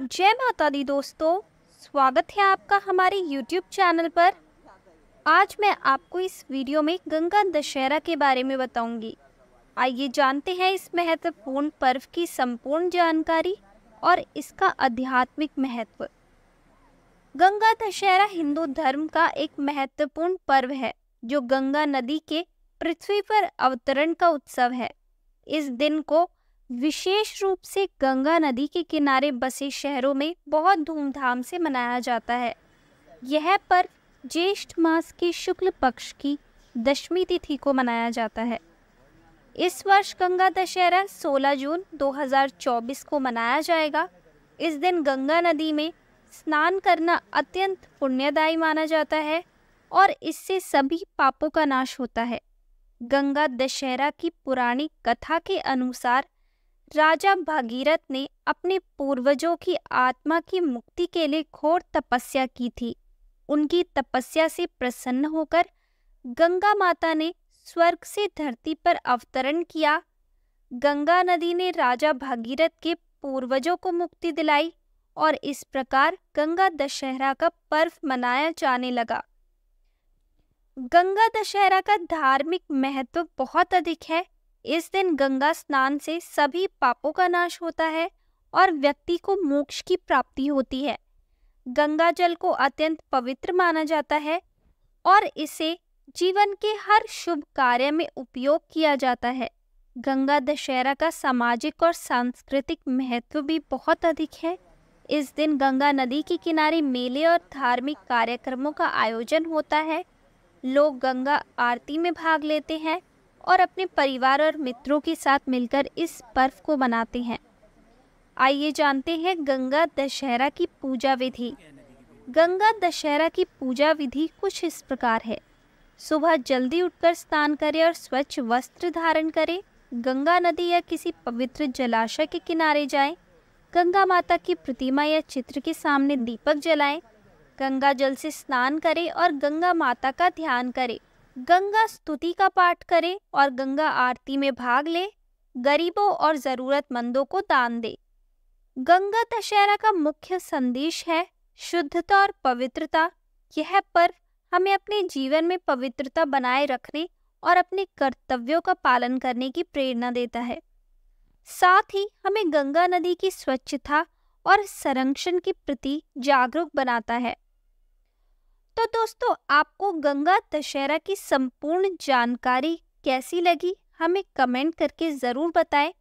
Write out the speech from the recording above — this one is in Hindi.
जय माता दी दोस्तों स्वागत है आपका हमारे YouTube चैनल पर आज मैं आपको इस वीडियो में गंगा दशहरा के बारे में बताऊंगी। आइए जानते हैं इस महत्वपूर्ण पर्व की संपूर्ण जानकारी और इसका आध्यात्मिक महत्व गंगा दशहरा हिंदू धर्म का एक महत्वपूर्ण पर्व है जो गंगा नदी के पृथ्वी पर अवतरण का उत्सव है इस दिन को विशेष रूप से गंगा नदी के किनारे बसे शहरों में बहुत धूमधाम से मनाया जाता है यह पर्व ज्येष्ठ मास के शुक्ल पक्ष की दशमी तिथि को मनाया जाता है इस वर्ष गंगा दशहरा 16 जून 2024 को मनाया जाएगा इस दिन गंगा नदी में स्नान करना अत्यंत पुण्यदायी माना जाता है और इससे सभी पापों का नाश होता है गंगा दशहरा की पुरानी कथा के अनुसार राजा भागीरथ ने अपने पूर्वजों की आत्मा की मुक्ति के लिए घोर तपस्या की थी उनकी तपस्या से प्रसन्न होकर गंगा माता ने स्वर्ग से धरती पर अवतरण किया गंगा नदी ने राजा भागीरथ के पूर्वजों को मुक्ति दिलाई और इस प्रकार गंगा दशहरा का पर्व मनाया जाने लगा गंगा दशहरा का धार्मिक महत्व बहुत अधिक है इस दिन गंगा स्नान से सभी पापों का नाश होता है और व्यक्ति को मोक्ष की प्राप्ति होती है गंगा जल को अत्यंत पवित्र माना जाता है और इसे जीवन के हर शुभ कार्य में उपयोग किया जाता है गंगा दशहरा का सामाजिक और सांस्कृतिक महत्व भी बहुत अधिक है इस दिन गंगा नदी के किनारे मेले और धार्मिक कार्यक्रमों का आयोजन होता है लोग गंगा आरती में भाग लेते हैं और अपने परिवार और मित्रों के साथ मिलकर इस पर्व को मनाते हैं आइए जानते हैं गंगा दशहरा की पूजा विधि गंगा दशहरा की पूजा विधि कुछ इस प्रकार है सुबह जल्दी उठकर स्नान करें और स्वच्छ वस्त्र धारण करें गंगा नदी या किसी पवित्र जलाशय के किनारे जाएं, गंगा माता की प्रतिमा या चित्र के सामने दीपक जलाएं, गंगा जल से स्नान करें और गंगा माता का ध्यान करें गंगा स्तुति का पाठ करें और गंगा आरती में भाग ले गरीबों और ज़रूरतमंदों को दान दे गंगा दशहरा का मुख्य संदेश है शुद्धता और पवित्रता यह पर्व हमें अपने जीवन में पवित्रता बनाए रखने और अपने कर्तव्यों का पालन करने की प्रेरणा देता है साथ ही हमें गंगा नदी की स्वच्छता और संरक्षण के प्रति जागरूक बनाता है तो दोस्तों आपको गंगा दशहरा की संपूर्ण जानकारी कैसी लगी हमें कमेंट करके ज़रूर बताएं